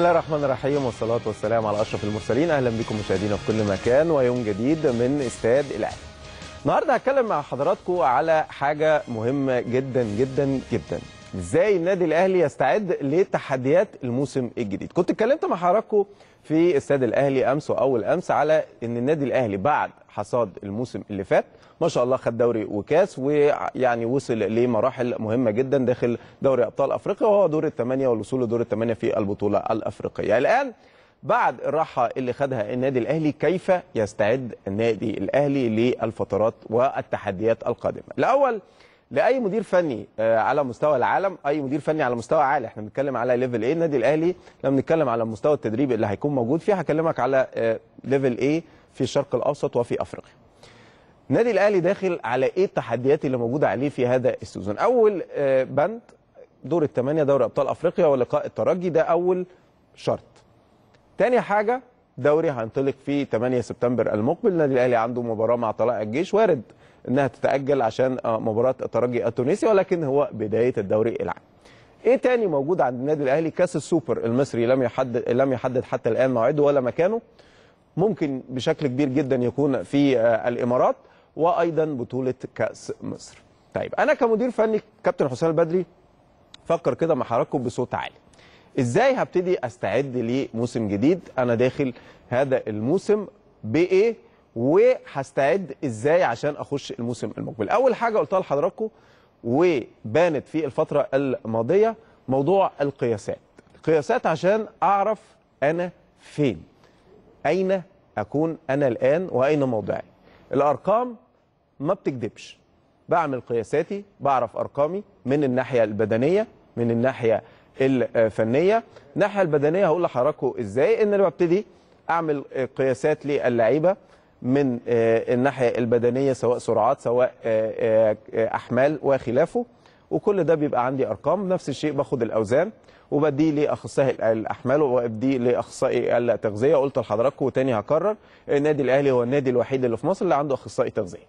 الله الرحمن الرحيم والصلاة والسلام على أشرف المرسلين أهلا بكم مشاهدينا في كل مكان ويوم جديد من استاد الأهلي النهاردة هتكلم مع حضراتكم على حاجة مهمة جدا جدا جدا ازاي النادي الاهلي يستعد لتحديات الموسم الجديد كنت اتكلمت مع حضراتكم في استاد الاهلي امس واول امس على ان النادي الاهلي بعد حصاد الموسم اللي فات ما شاء الله خد دوري وكاس ويعني وصل لمراحل مهمه جدا داخل دوري ابطال افريقيا وهو دور الثمانيه والوصول لدور الثمانيه في البطوله الافريقيه الان بعد الراحة اللي خدها النادي الأهلي كيف يستعد النادي الأهلي للفترات والتحديات القادمة الأول لأي مدير فني آه، على مستوى العالم أي مدير فني على مستوى عالي احنا بنتكلم على ليفل ايه النادي الأهلي لما بنتكلم على مستوى التدريب اللي هيكون موجود فيه هكلمك على آه، ليفل ايه في الشرق الأوسط وفي أفريقيا النادي الاهلي داخل على ايه التحديات اللي موجوده عليه في هذا السيزون اول آه، بند دور الثمانيه دوري ابطال افريقيا ولقاء الترجي ده اول شرط تاني حاجه دوري هينطلق في 8 سبتمبر المقبل النادي الاهلي عنده مباراه مع طلائع الجيش وارد انها تتاجل عشان آه، مباراه الترجي التونسي ولكن هو بدايه الدوري العام ايه تاني موجود عند النادي الاهلي كاس السوبر المصري لم يحدد لم يحدد حتى الان موعده ولا مكانه ممكن بشكل كبير جدا يكون في آه، الامارات وايضا بطوله كاس مصر طيب انا كمدير فني كابتن حسام البدري فكر كده مع حضراتكم بصوت عالي ازاي هبتدي استعد لموسم جديد انا داخل هذا الموسم بايه وهستعد ازاي عشان اخش الموسم المقبل اول حاجه قلتها لحضراتكم وبانت في الفتره الماضيه موضوع القياسات قياسات عشان اعرف انا فين اين اكون انا الان واين موضعي الارقام ما بتكذبش بعمل قياساتي بعرف ارقامي من الناحيه البدنيه من الناحيه الفنيه الناحيه البدنيه هقول لحضراتكم ازاي ان انا ببتدي اعمل قياسات للعيبه من آه، الناحيه البدنيه سواء سرعات سواء آه، آه، احمال وخلافه وكل ده بيبقى عندي ارقام نفس الشيء باخد الاوزان وبديه لاخصائي الاحمال وبديه لاخصائي التغذيه قلت لحضراتكم وتاني هكرر النادي الاهلي هو النادي الوحيد اللي في مصر اللي عنده اخصائي تغذيه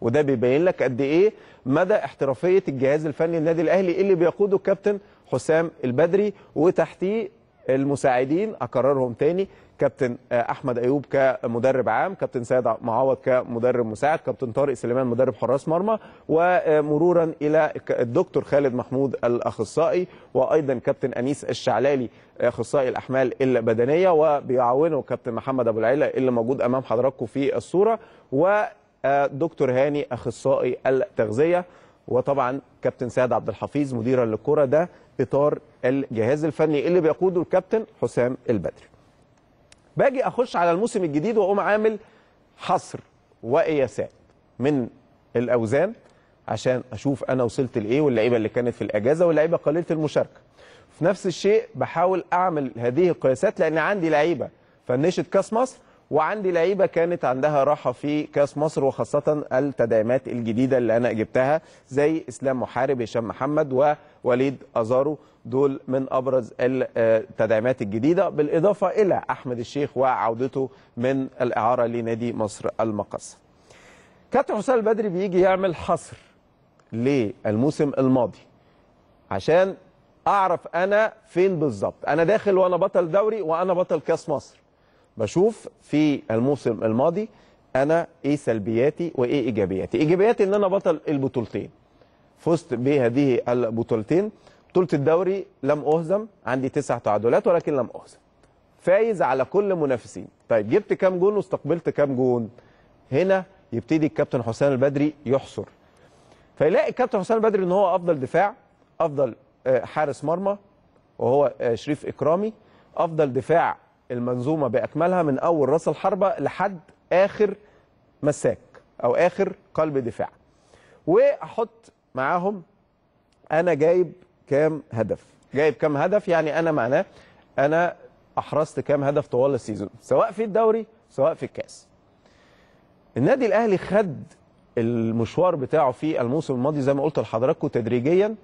وده بيبين لك قد ايه مدى احترافيه الجهاز الفني للنادي الاهلي اللي بيقوده الكابتن حسام البدري وتحتيه المساعدين اكررهم تاني كابتن آه، احمد ايوب كمدرب عام كابتن سيد معوض كمدرب مساعد كابتن طارق سليمان مدرب حراس مرمى ومرورا الى الدكتور خالد محمود الاخصائي وايضا كابتن انيس الشعلالي اخصائي الاحمال البدنيه وبيعاونه كابتن محمد ابو العيله اللي موجود امام حضراتكم في الصوره ودكتور آه، هاني اخصائي التغذيه وطبعا كابتن سعد عبد الحفيظ مديرا للكره ده اطار الجهاز الفني اللي بيقوده الكابتن حسام البدري. باجي اخش على الموسم الجديد واقوم عامل حصر وقياسات من الاوزان عشان اشوف انا وصلت لايه واللعيبه اللي كانت في الاجازه واللعيبه قليله المشاركه. في نفس الشيء بحاول اعمل هذه القياسات لان عندي لعيبه فنشت كاس مصر وعندي لعيبه كانت عندها راحه في كاس مصر وخاصه التدعيمات الجديده اللي انا جبتها زي اسلام محارب هشام محمد ووليد ازارو دول من ابرز التدعيمات الجديده بالاضافه الى احمد الشيخ وعودته من الاعاره لنادي مصر المقص. كابتن حسام البدري بيجي يعمل حصر للموسم الماضي عشان اعرف انا فين بالظبط انا داخل وانا بطل دوري وانا بطل كاس مصر بشوف في الموسم الماضي انا ايه سلبياتي وايه ايجابياتي ايجابياتي ان انا بطل البطولتين فزت بهذه البطولتين بطوله الدوري لم اهزم عندي تسع تعادلات ولكن لم اهزم فايز على كل منافسين طيب جبت كام جون واستقبلت كام جون هنا يبتدي الكابتن حسام البدري يحصر فيلاقي الكابتن حسام البدري ان هو افضل دفاع افضل آه، حارس مرمى وهو آه، شريف اكرامي افضل دفاع المنظومه باكملها من اول راس الحربه لحد اخر مساك او اخر قلب دفاع واحط معاهم انا جايب كام هدف جايب كام هدف يعني انا معناه انا احرزت كام هدف طوال السيزون سواء في الدوري سواء في الكاس النادي الاهلي خد المشوار بتاعه في الموسم الماضي زي ما قلت لحضراتكم تدريجيا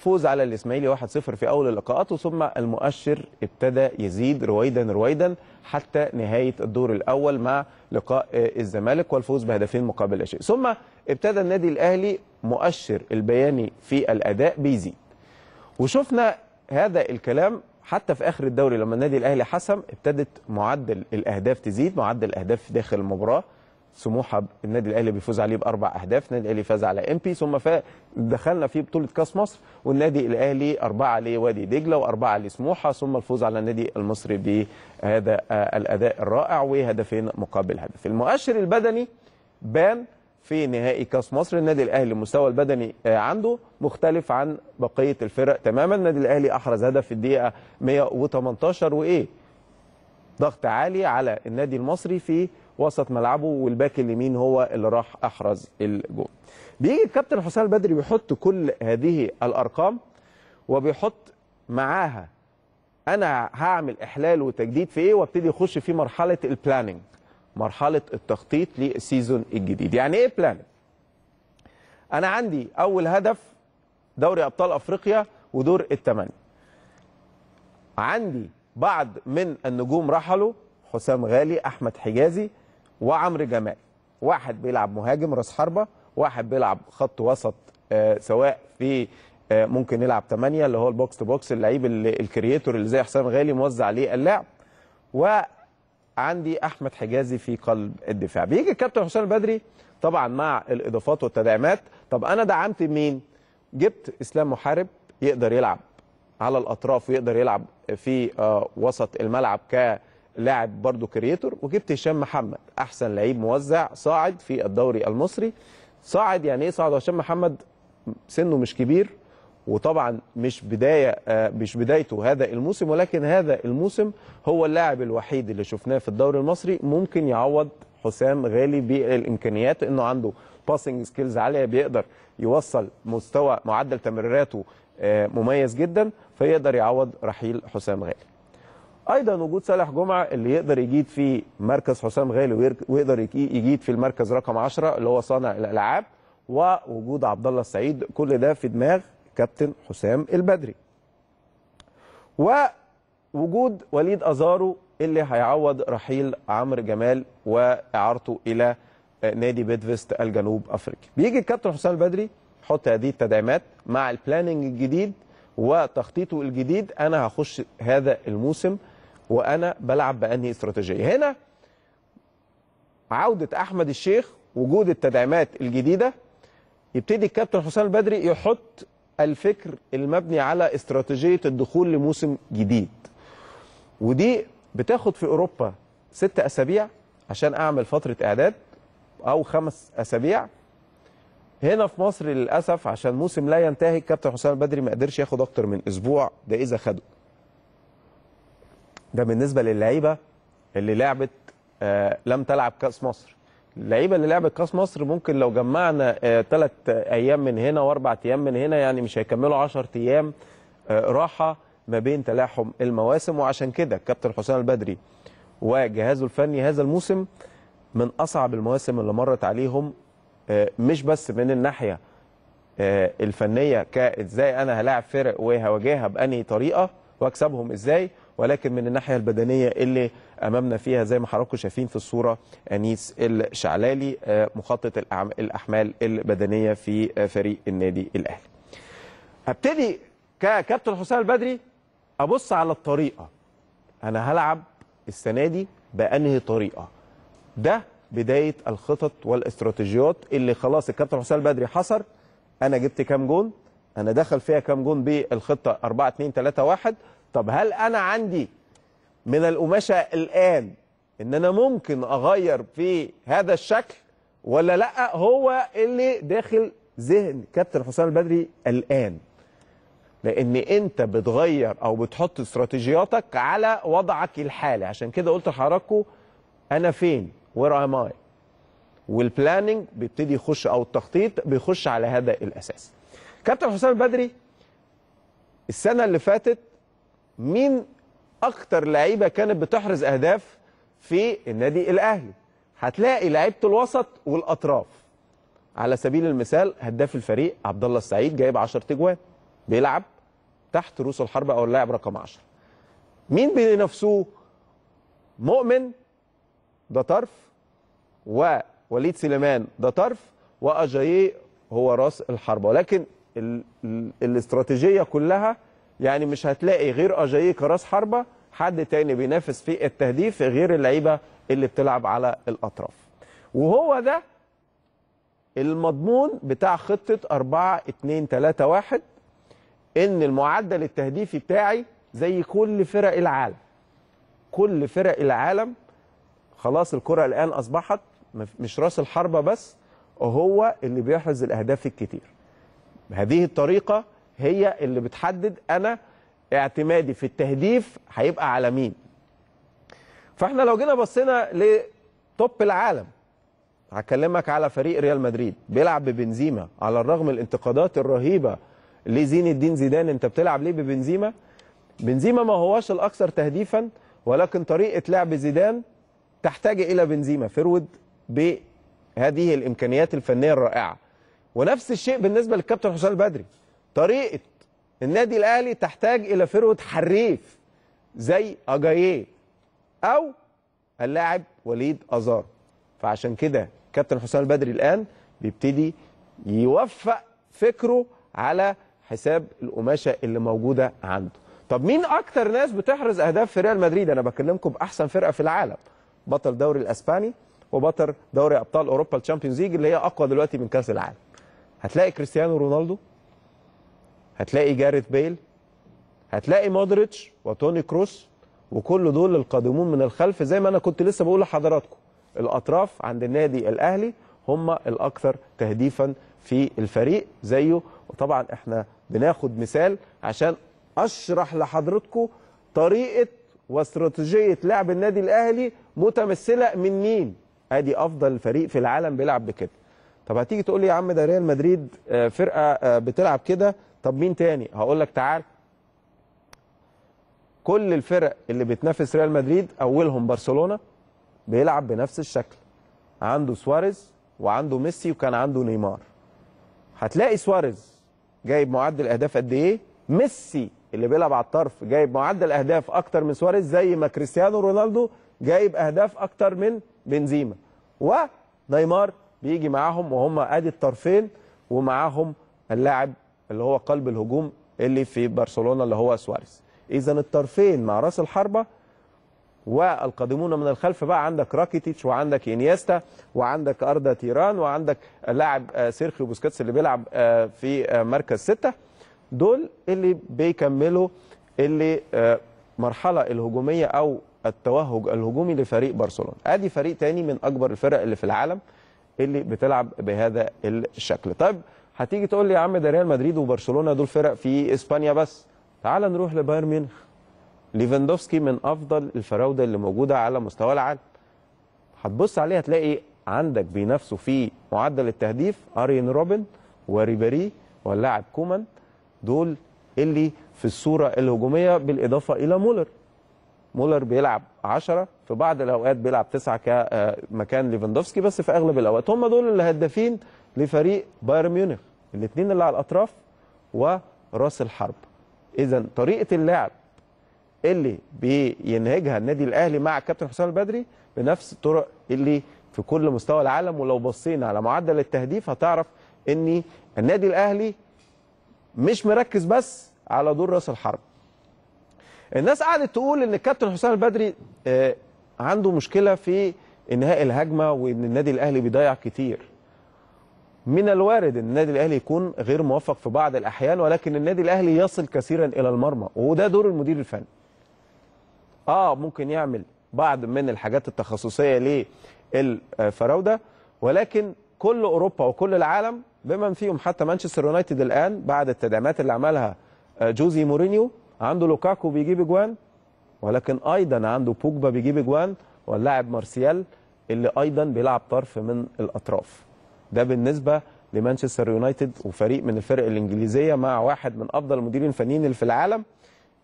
فوز على الاسماعيلي 1-0 في اول اللقاءات ثم المؤشر ابتدى يزيد رويدا رويدا حتى نهايه الدور الاول مع لقاء الزمالك والفوز بهدفين مقابل لا شيء ثم ابتدى النادي الاهلي مؤشر البياني في الاداء بيزيد وشفنا هذا الكلام حتى في اخر الدوري لما النادي الاهلي حسم ابتدت معدل الاهداف تزيد معدل الاهداف داخل المباراه سموحه النادي الاهلي بيفوز عليه باربع اهداف النادي الاهلي فاز على بي، ثم دخلنا في بطوله كاس مصر والنادي الاهلي اربعه لوادي دجله واربعه لسموحه ثم الفوز على النادي المصري بهذا آه، الاداء الرائع وهدفين مقابل هدف المؤشر البدني بان في نهائي كاس مصر النادي الاهلي المستوى البدني آه، عنده مختلف عن بقيه الفرق تماما النادي الاهلي احرز هدف في الدقيقه 118 وايه ضغط عالي على النادي المصري في وسط ملعبه والباك اليمين هو اللي راح احرز الجول بيجي الكابتن حسام البدري بيحط كل هذه الارقام وبيحط معاها انا هعمل احلال وتجديد في ايه وابتدي اخش في مرحله البلاننج مرحله التخطيط للسيزون الجديد يعني ايه بلاننج انا عندي اول هدف دوري ابطال افريقيا ودور الثمانيه عندي بعض من النجوم رحلوا حسام غالي احمد حجازي وعمرو جمال واحد بيلعب مهاجم راس حربه واحد بيلعب خط وسط آه، سواء في آه، ممكن يلعب 8 اللي هو البوكس تو بوكس اللعيب الكرييتور اللي زي حسام غالي موزع عليه اللعب وعندي احمد حجازي في قلب الدفاع بيجي الكابتن حسام البدري طبعا مع الاضافات والتدعيمات طب انا دعمت مين جبت اسلام محارب يقدر يلعب على الاطراف ويقدر يلعب في آه، وسط الملعب كلاعب برضه كرييتور وجبت هشام محمد احسن لعيب موزع صاعد في الدوري المصري صاعد يعني ايه صاعد هشام محمد سنه مش كبير وطبعا مش بدايه آه، مش بدايته هذا الموسم ولكن هذا الموسم هو اللاعب الوحيد اللي شفناه في الدوري المصري ممكن يعوض حسام غالي بالامكانيات انه عنده باسنج سكيلز عاليه بيقدر يوصل مستوى معدل تمريراته آه، مميز جدا فيقدر يعوض رحيل حسام غالي ايضا وجود صالح جمعه اللي يقدر يجيد في مركز حسام غالي ويقدر يجيد في المركز رقم 10 اللي هو صانع الالعاب ووجود عبد الله السعيد كل ده في دماغ كابتن حسام البدري ووجود وليد ازارو اللي هيعوض رحيل عمرو جمال واعارته الى نادي بيدفست الجنوب افريقي بيجي الكابتن حسام البدري يحط هذه التدعيمات مع البلاننج الجديد وتخطيطه الجديد انا هخش هذا الموسم وانا بلعب بانهي استراتيجيه هنا عوده احمد الشيخ وجود التدعيمات الجديده يبتدي الكابتن حسام البدري يحط الفكر المبني على استراتيجيه الدخول لموسم جديد ودي بتاخد في اوروبا ست اسابيع عشان اعمل فتره اعداد او خمس اسابيع هنا في مصر للاسف عشان موسم لا ينتهي الكابتن حسام البدري ما قدرش ياخد اكتر من اسبوع ده اذا خده ده بالنسبه للعيبه اللي لعبت آه لم تلعب كاس مصر اللعيبه اللي لعبت كاس مصر ممكن لو جمعنا ثلاث آه ايام من هنا واربع ايام من هنا يعني مش هيكملوا 10 ايام آه راحه ما بين تلاحم المواسم وعشان كده الكابتن حسام البدري وجهازه الفني هذا الموسم من اصعب المواسم اللي مرت عليهم آه، مش بس من الناحيه آه، الفنيه كازاي انا هلاعب فرق وهواجهها بانهي طريقه واكسبهم ازاي ولكن من الناحيه البدنيه اللي امامنا فيها زي ما حضراتكم شايفين في الصوره انيس الشعلالي آه، مخطط الاحمال البدنيه في فريق النادي الاهلي. هبتدي ككابتن حسام البدري ابص على الطريقه انا هلعب السنه دي بانهي طريقه ده بدايه الخطط والاستراتيجيات اللي خلاص الكابتن حسام بدري حصر انا جبت كام جون انا دخل فيها كام جون بالخطه 4 2 3 1 طب هل انا عندي من القماشه الان ان انا ممكن اغير في هذا الشكل ولا لا هو اللي داخل ذهن كابتن حسام البدري الان لان انت بتغير او بتحط استراتيجياتك على وضعك الحالي عشان كده قلت لحضراتكم انا فين وير ام اي والبلاننج بيبتدي يخش او التخطيط بيخش على هذا الاساس كابتن حسام البدري السنه اللي فاتت مين اكتر لعيبه كانت بتحرز اهداف في النادي الاهلي هتلاقي لعيبه الوسط والاطراف على سبيل المثال هداف الفريق عبد الله السعيد جايب 10 تجوان بيلعب تحت رؤوس الحربه او اللاعب رقم 10 مين بينافسوه مؤمن ده طرف ووليد سليمان ده طرف واجاييه هو راس الحربه ولكن الاستراتيجيه كلها يعني مش هتلاقي غير اجاييه كراس حربه حد تاني بينافس في التهديف غير اللعيبه اللي بتلعب على الاطراف وهو ده المضمون بتاع خطه 4 2 3 1 ان المعدل التهديفي بتاعي زي كل فرق العالم كل فرق العالم خلاص الكره الان اصبحت مش راس الحربه بس هو اللي بيحرز الاهداف الكتير هذه الطريقه هي اللي بتحدد انا اعتمادي في التهديف هيبقى على مين فاحنا لو جينا بصينا لتوب العالم هكلمك على فريق ريال مدريد بيلعب ببنزيما على الرغم من الانتقادات الرهيبه لزين الدين زيدان انت بتلعب ليه ببنزيما بنزيما ما هوش الاكثر تهديفا ولكن طريقه لعب زيدان تحتاج إلى بنزيما فرود بهذه الإمكانيات الفنية الرائعة ونفس الشيء بالنسبة للكابتن حسام البدري طريقة النادي الأهلي تحتاج إلى فرود حريف زي أجاييه أو اللاعب وليد أزار فعشان كده كابتن حسام البدري الآن بيبتدي يوفق فكره على حساب القماشة اللي موجودة عنده طب مين أكتر ناس بتحرز أهداف في ريال مدريد أنا بكلمكم بأحسن فرقة في العالم بطل دوري الاسباني وبطل دوري ابطال اوروبا الشامبيونز ليج اللي هي اقوى دلوقتي من كاس العالم هتلاقي كريستيانو رونالدو هتلاقي جاريث بيل هتلاقي مودريتش وتوني كروس وكل دول القادمون من الخلف زي ما انا كنت لسه بقول لحضراتكم الاطراف عند النادي الاهلي هم الاكثر تهديفا في الفريق زيه وطبعا احنا بناخد مثال عشان اشرح لحضراتكم طريقه واستراتيجية لعب النادي الأهلي متمثلة من مين؟ أدي أفضل فريق في العالم بيلعب بكده. طب هتيجي تقول لي يا عم ده ريال مدريد آه، فرقة آه، بتلعب كده، طب مين تاني؟ هقول لك تعال كل الفرق اللي بتنافس ريال مدريد أولهم برشلونة بيلعب بنفس الشكل. عنده سواريز وعنده ميسي وكان عنده نيمار. هتلاقي سواريز جايب معدل أهداف قد إيه؟ ميسي اللي بيلعب على الطرف جايب معدل اهداف اكتر من سواريز زي ما كريستيانو رونالدو جايب اهداف اكتر من بنزيما ونيمار بيجي معاهم وهم ادي الطرفين ومعاهم اللاعب اللي هو قلب الهجوم اللي في برشلونه اللي هو سواريز اذا الطرفين مع راس الحربه والقادمون من الخلف بقى عندك راكيتيتش وعندك انيستا وعندك اردا تيران وعندك لاعب آه، سيرخيو بوسكيتس اللي بيلعب آه، في آه، مركز سته دول اللي بيكملوا اللي آه، مرحلة الهجومية أو التوهج الهجومي لفريق برشلونة أدي فريق تاني من أكبر الفرق اللي في العالم اللي بتلعب بهذا الشكل طيب هتيجي تقول لي يا عم ده ريال مدريد وبرشلونة دول فرق في إسبانيا بس تعال نروح لبايرن ميونخ ليفاندوفسكي من أفضل الفراودة اللي موجودة على مستوى العالم هتبص عليه هتلاقي عندك بينافسوا في معدل التهديف أرين روبن وريبيري واللاعب كومان دول اللي في الصوره الهجوميه بالاضافه الى مولر مولر بيلعب 10 في بعض الاوقات بيلعب 9 كمكان ليفاندوفسكي بس في اغلب الاوقات هم دول الهدافين لفريق بايرن ميونخ الاثنين اللي على الاطراف وراس الحرب اذا طريقه اللعب اللي بينهجها النادي الاهلي مع كابتن حسام البدري بنفس الطرق اللي في كل مستوى العالم ولو بصينا على معدل التهديف هتعرف ان النادي الاهلي مش مركز بس على دور راس الحرب الناس قعدت تقول ان الكابتن حسام البدري آه، عنده مشكله في انهاء الهجمه وان النادي الاهلي بيضيع كتير من الوارد ان النادي الاهلي يكون غير موفق في بعض الاحيان ولكن النادي الاهلي يصل كثيرا الى المرمى وده دور المدير الفني اه ممكن يعمل بعض من الحاجات التخصصيه للفراوده ولكن كل اوروبا وكل العالم بمن فيهم حتى مانشستر يونايتد الان بعد التدعيمات اللي عملها آه، جوزي مورينيو عنده لوكاكو بيجيب اجوان ولكن ايضا عنده بوجبا بيجيب اجوان واللاعب مارسيال اللي ايضا بيلعب طرف من الاطراف ده بالنسبه لمانشستر يونايتد وفريق من الفرق الانجليزيه مع واحد من افضل المديرين الفنيين اللي في العالم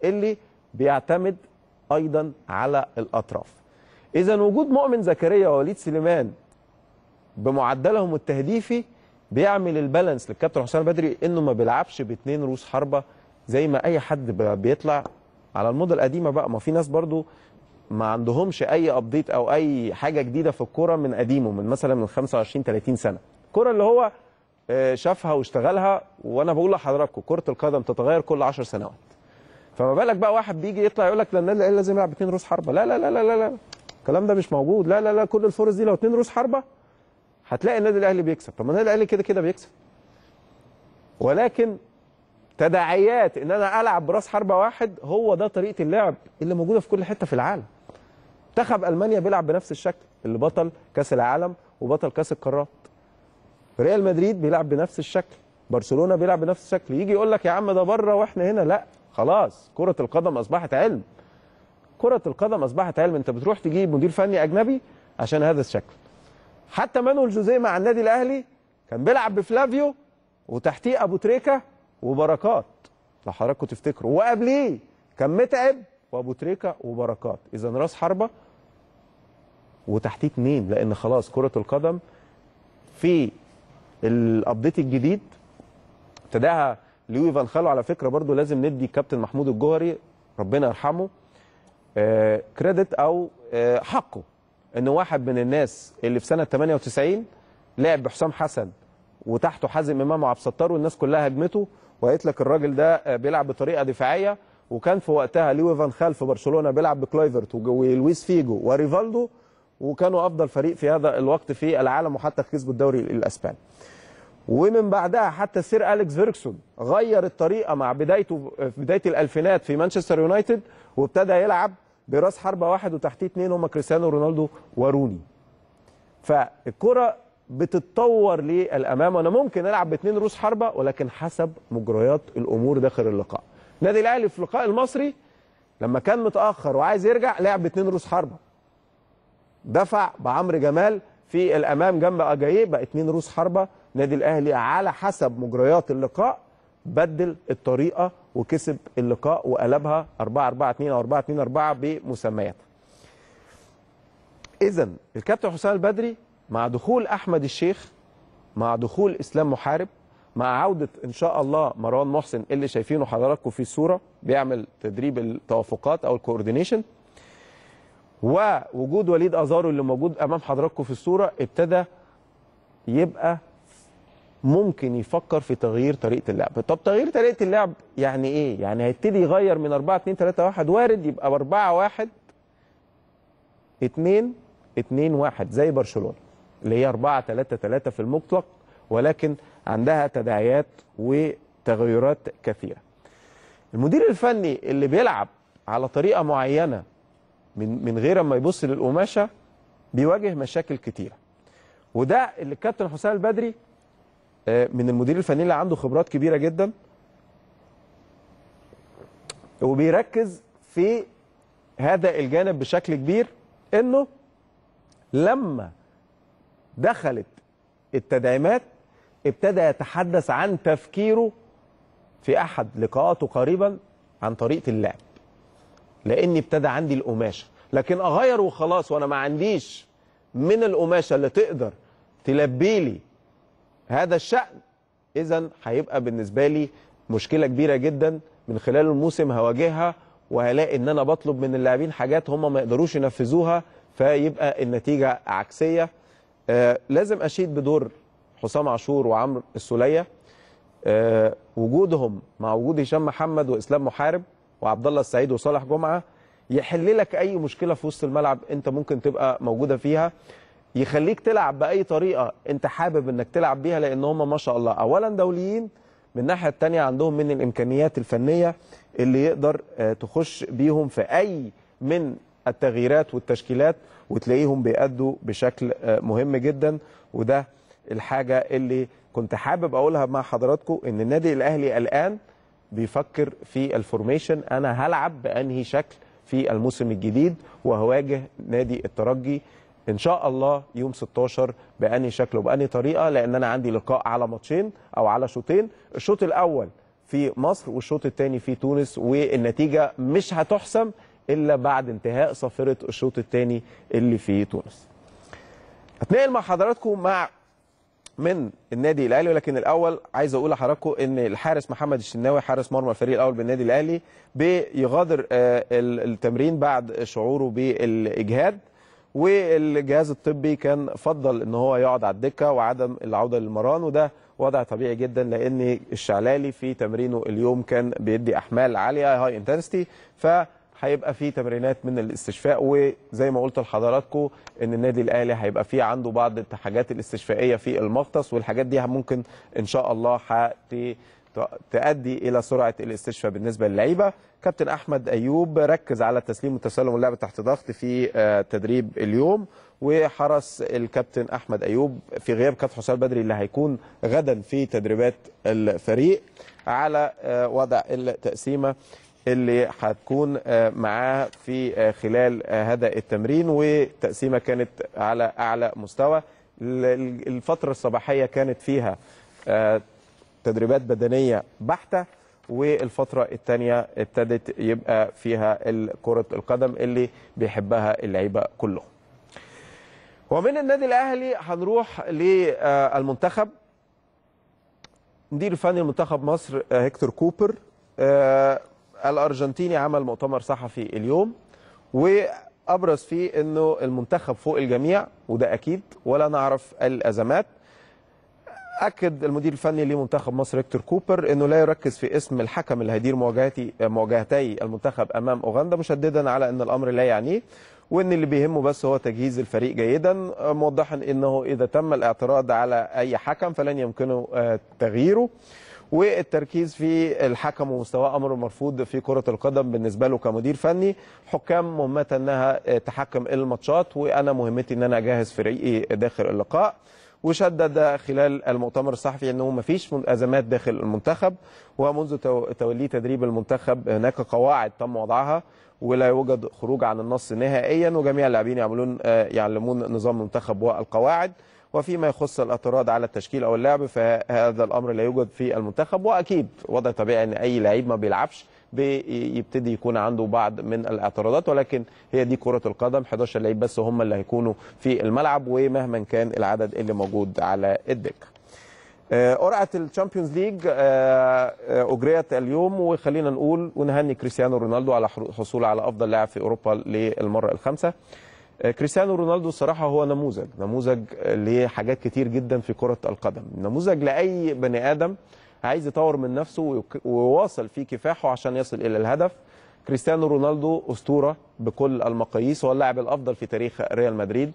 اللي بيعتمد ايضا على الاطراف اذا وجود مؤمن زكريا ووليد سليمان بمعدلهم التهديفي بيعمل البالانس للكابتن حسام بدري انه ما بيلعبش باثنين روس حربه زي ما اي حد بيطلع على الموضه القديمه بقى ما في ناس برضو ما عندهمش اي ابديت او اي حاجه جديده في الكوره من قديمه من مثلا من 25 30 سنه الكوره اللي هو آه، شافها واشتغلها وانا بقول لحضراتكم كره القدم تتغير كل 10 سنوات فما بالك بقى واحد بيجي يطلع يقول لك لا لازم يلعب اثنين روس حربه لا لا لا لا لا الكلام ده مش موجود لا لا لا كل الفرص دي لو اثنين روس حربه هتلاقي النادي الاهلي بيكسب طب ما النادي الاهلي كده كده بيكسب ولكن تداعيات ان انا العب براس حربه واحد هو ده طريقه اللعب اللي موجوده في كل حته في العالم منتخب المانيا بيلعب بنفس الشكل اللي بطل كاس العالم وبطل كاس القارات ريال مدريد بيلعب بنفس الشكل برشلونه بيلعب بنفس الشكل يجي يقول لك يا عم ده بره واحنا هنا لا خلاص كره القدم اصبحت علم كره القدم اصبحت علم انت بتروح تجيب مدير فني اجنبي عشان هذا الشكل حتى مانويل جوزيه مع النادي الاهلي كان بيلعب بفلافيو وتحتيه ابو تريكه وبركات لو حضراتكم تفتكروا وقبليه كان متعب وابو تريكه وبركات اذا راس حربه وتحتيه اثنين لان خلاص كره القدم في الابديت الجديد ابتداها لوي فان خالو على فكره برضو لازم ندي كابتن محمود الجوهري ربنا يرحمه كريدت آه، او آه، حقه ان واحد من الناس اللي في سنه 98 لعب بحسام حسن وتحته حازم امام وعبد الستار والناس كلها هجمته وقالت لك الراجل ده بيلعب بطريقه دفاعيه وكان في وقتها ليو فان خال في برشلونه بيلعب بكلايفرت ولويس فيجو وريفالدو وكانوا افضل فريق في هذا الوقت في العالم وحتى كسبوا الدوري الاسباني. ومن بعدها حتى سير اليكس فيركسون غير الطريقه مع بدايته في بدايه الالفينات في مانشستر يونايتد وابتدى يلعب براس حربه واحد وتحتيه اثنين هما كريستيانو رونالدو وروني فالكره بتتطور للامام انا ممكن العب باثنين روس حربه ولكن حسب مجريات الامور داخل اللقاء نادي الاهلي في اللقاء المصري لما كان متاخر وعايز يرجع لعب باثنين روس حربه دفع بعمرو جمال في الامام جنب اجاييه بقى اثنين روس حربه نادي الاهلي على حسب مجريات اللقاء بدل الطريقه وكسب اللقاء وقلبها 4 4 2 او 4 2 4 بمسميات اذا الكابتن حسام البدري مع دخول احمد الشيخ مع دخول اسلام محارب مع عوده ان شاء الله مروان محسن اللي شايفينه حضراتكم في الصوره بيعمل تدريب التوافقات او الكوردينيشن ووجود وليد ازارو اللي موجود امام حضراتكم في الصوره ابتدى يبقى ممكن يفكر في تغيير طريقه اللعب طب تغيير طريقه اللعب يعني ايه يعني هيبتدي يغير من 4 2 3 1 وارد يبقى 4 1 2 2 1 زي برشلونه اللي هي 4 3 3 في المطلق ولكن عندها تداعيات وتغيرات كثيره المدير الفني اللي بيلعب على طريقه معينه من من غير ما يبص للقماشه بيواجه مشاكل كتيره وده اللي الكابتن حسام البدري آه، من المدير الفني اللي عنده خبرات كبيره جدا وبيركز في هذا الجانب بشكل كبير انه لما دخلت التدعيمات ابتدى يتحدث عن تفكيره في احد لقاءاته قريبا عن طريقه اللعب لاني ابتدى عندي القماشه لكن اغير وخلاص وانا ما عنديش من القماشه اللي تقدر تلبي لي هذا الشأن إذا هيبقى بالنسبة لي مشكلة كبيرة جدا من خلال الموسم هواجهها وهلاقي إن أنا بطلب من اللاعبين حاجات هم ما يقدروش ينفذوها فيبقى النتيجة عكسية آه لازم أشيد بدور حسام عاشور وعمرو السولية آه وجودهم مع وجود هشام محمد وإسلام محارب وعبد الله السعيد وصالح جمعة يحل لك أي مشكلة في وسط الملعب أنت ممكن تبقى موجودة فيها يخليك تلعب باي طريقه انت حابب انك تلعب بيها لان هم ما شاء الله اولا دوليين من الناحيه الثانيه عندهم من الامكانيات الفنيه اللي يقدر آه، تخش بيهم في اي من التغييرات والتشكيلات وتلاقيهم بيأدوا بشكل آه، مهم جدا وده الحاجه اللي كنت حابب اقولها مع حضراتكم ان النادي الاهلي الان بيفكر في الفورميشن انا هلعب بانهي شكل في الموسم الجديد وهواجه نادي الترجي ان شاء الله يوم 16 باني شكل وباني طريقه لان انا عندي لقاء على ماتشين او على شوطين الشوط الاول في مصر والشوط الثاني في تونس والنتيجه مش هتحسم الا بعد انتهاء صفره الشوط الثاني اللي في تونس اتنقل مع حضراتكم مع من النادي الاهلي ولكن الاول عايز اقول لحضراتكم ان الحارس محمد الشناوي حارس مرمى الفريق الاول بالنادي الاهلي بيغادر آه، التمرين بعد شعوره بالاجهاد والجهاز الطبي كان فضل ان هو يقعد على الدكه وعدم العوده للمران وده وضع طبيعي جدا لان الشعلالي في تمرينه اليوم كان بيدي احمال عاليه هاي انتنستي ف هيبقى في تمرينات من الاستشفاء وزي ما قلت لحضراتكم ان النادي الاهلي هيبقى فيه عنده بعض الحاجات الاستشفائيه في المغطس والحاجات دي ممكن ان شاء الله هت تؤدي الى سرعه الاستشفاء بالنسبه للعيبه كابتن احمد ايوب ركز على التسليم والتسلم واللعب تحت ضغط في آه، تدريب اليوم وحرص الكابتن احمد ايوب في غياب كابتن حسام بدري اللي هيكون غدا في تدريبات الفريق على آه، وضع التقسيمه اللي هتكون آه، معاه في خلال هذا التمرين وتقسيمه كانت على اعلى مستوى الفتره الصباحيه كانت فيها تدريبات بدنيه بحته والفتره الثانيه ابتدت يبقى فيها كره القدم اللي بيحبها اللعيبه كلهم. ومن النادي الاهلي هنروح للمنتخب مدير فني المنتخب مصر آه، هيكتور كوبر آه، الارجنتيني عمل مؤتمر صحفي اليوم وابرز فيه انه المنتخب فوق الجميع وده اكيد ولا نعرف الازمات اكد المدير الفني لمنتخب مصر هيكتور كوبر انه لا يركز في اسم الحكم اللي هيدير مواجهتي المنتخب امام اوغندا مشددا على ان الامر لا يعنيه وان اللي بيهمه بس هو تجهيز الفريق جيدا موضحا انه اذا تم الاعتراض على اي حكم فلن يمكنه آه، تغييره والتركيز في الحكم ومستواه امر مرفوض في كره القدم بالنسبه له كمدير فني حكام مهمتها انها تحكم الماتشات وانا مهمتي ان انا اجهز فريقي داخل اللقاء وشدد خلال المؤتمر الصحفي انه ما فيش ازمات داخل المنتخب ومنذ توليه تدريب المنتخب هناك قواعد تم وضعها ولا يوجد خروج عن النص نهائيا وجميع اللاعبين يعملون آه، يعلمون نظام المنتخب والقواعد وفيما يخص الاعتراض على التشكيل او اللعب فهذا الامر لا يوجد في المنتخب واكيد وضع طبيعي ان اي لعيب ما بيلعبش بيبتدي يكون عنده بعض من الاعتراضات ولكن هي دي كره القدم 11 لعيب بس هم اللي هيكونوا في الملعب ومهما كان العدد اللي موجود على الدكه آه، قرعه الشامبيونز ليج آه، آه، اجريت اليوم وخلينا نقول ونهني كريستيانو رونالدو على حصوله على افضل لاعب في اوروبا للمره الخامسه كريستيانو رونالدو الصراحه هو نموذج نموذج لحاجات كتير جدا في كره القدم نموذج لاي بني ادم عايز يطور من نفسه ويواصل في كفاحه عشان يصل الى الهدف كريستيانو رونالدو اسطوره بكل المقاييس هو اللاعب الافضل في تاريخ ريال مدريد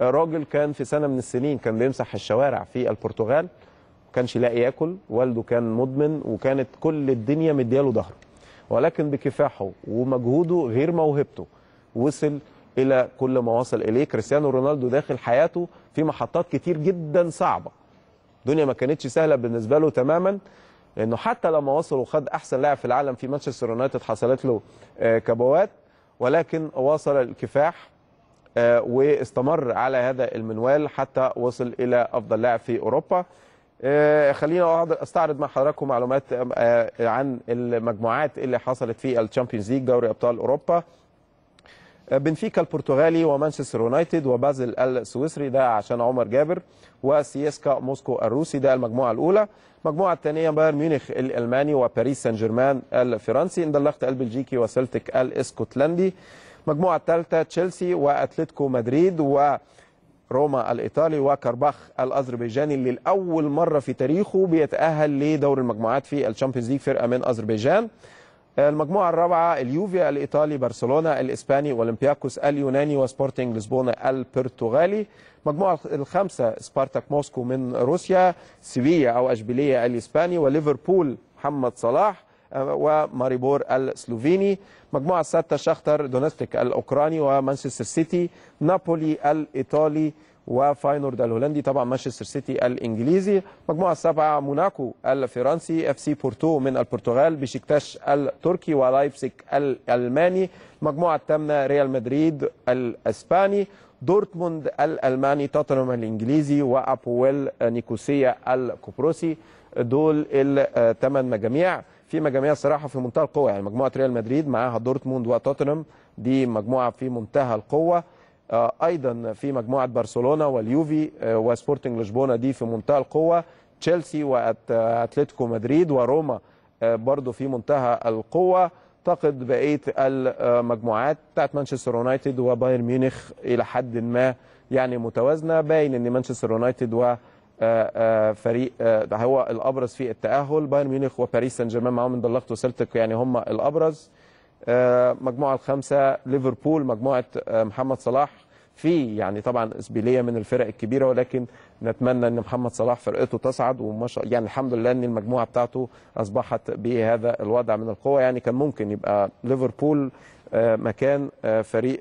راجل كان في سنه من السنين كان بيمسح الشوارع في البرتغال ما كانش يلاقي ياكل والده كان مدمن وكانت كل الدنيا مدياله ظهره ولكن بكفاحه ومجهوده غير موهبته وصل الى كل ما وصل اليه كريستيانو رونالدو داخل حياته في محطات كتير جدا صعبه الدنيا ما كانتش سهله بالنسبه له تماما لانه حتى لما وصل وخد احسن لاعب في العالم في مانشستر يونايتد حصلت له آه، كبوات ولكن واصل الكفاح آه، واستمر على هذا المنوال حتى وصل الى افضل لاعب في اوروبا آه، خلينا استعرض مع حضراتكم معلومات عن المجموعات اللي حصلت في الشامبيونز ليج دوري ابطال اوروبا بنفيكا البرتغالي ومانشستر يونايتد وبازل السويسري ده عشان عمر جابر وسياسكا موسكو الروسي ده المجموعه الاولى المجموعه الثانيه بايرن ميونخ الالماني وباريس سان جيرمان الفرنسي اندلخت البلجيكي وسلتك الاسكتلندي المجموعه الثالثه تشيلسي واتلتيكو مدريد و روما الايطالي وكرباخ الاذربيجاني اللي لاول مره في تاريخه بيتاهل لدور المجموعات في الشامبيونز ليج فرقه من اذربيجان المجموعة الرابعة اليوفي الإيطالي برشلونة الإسباني أولمبياكوس اليوناني وسبورتنج لشبونة البرتغالي المجموعة الخامسة سبارتاك موسكو من روسيا سيبيا أو أشبيلية الإسباني وليفربول محمد صلاح آه، وماريبور السلوفيني مجموعة السادسه شختر دونستيك الأوكراني ومانشستر سيتي نابولي الإيطالي وفاينورد الهولندي طبعا مانشستر سيتي الانجليزي مجموعه السابعه موناكو الفرنسي اف سي بورتو من البرتغال بشكتاش التركي ولايبسك الالماني المجموعه الثامنه ريال مدريد الاسباني دورتموند الالماني توتنهام الانجليزي وابويل نيكوسيا القبرصي دول الثمان مجاميع في مجاميع صراحة في منتهى القوه يعني مجموعه ريال مدريد معاها دورتموند وتوتنهام دي مجموعه في منتهى القوه آه، ايضا في مجموعه برشلونه واليوفي آه، وسبورتنج لشبونه دي في منتهى القوه تشيلسي واتلتيكو مدريد وروما آه، برضو في منتهى القوه اعتقد بقيه المجموعات بتاعت مانشستر يونايتد وبايرن ميونخ الى حد ما يعني متوازنه باين ان مانشستر يونايتد و فريق هو الابرز في التاهل بايرن ميونخ وباريس سان جيرمان معاهم اندلقت وسلتك يعني هم الابرز آه، مجموعه الخمسه ليفربول مجموعه آه، محمد صلاح في يعني طبعا اشبيليه من الفرق الكبيره ولكن نتمنى ان محمد صلاح فرقته تصعد وما شاء يعني الحمد لله ان المجموعه بتاعته اصبحت بهذا الوضع من القوه يعني كان ممكن يبقى ليفربول آه، مكان فريق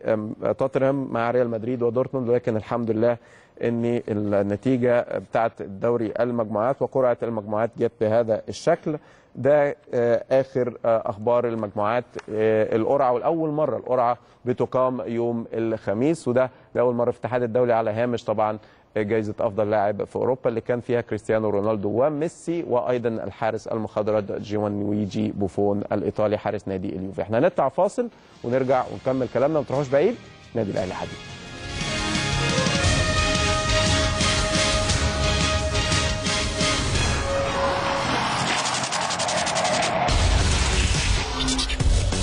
توتنهام مع ريال مدريد ودورتموند ولكن الحمد لله ان النتيجه بتاعت الدوري المجموعات وقرعه المجموعات جت بهذا الشكل ده آه، اخر آه، اخبار المجموعات آه، القرعه ولاول مره القرعه بتقام يوم الخميس وده لاول مره في الاتحاد الدولي على هامش طبعا جائزه افضل لاعب في اوروبا اللي كان فيها كريستيانو رونالدو وميسي وايضا الحارس المخضرم ويجي بوفون الايطالي حارس نادي اليوفي احنا هنطلع فاصل ونرجع ونكمل كلامنا ما تروحوش بعيد نادي الاهلي حبيبي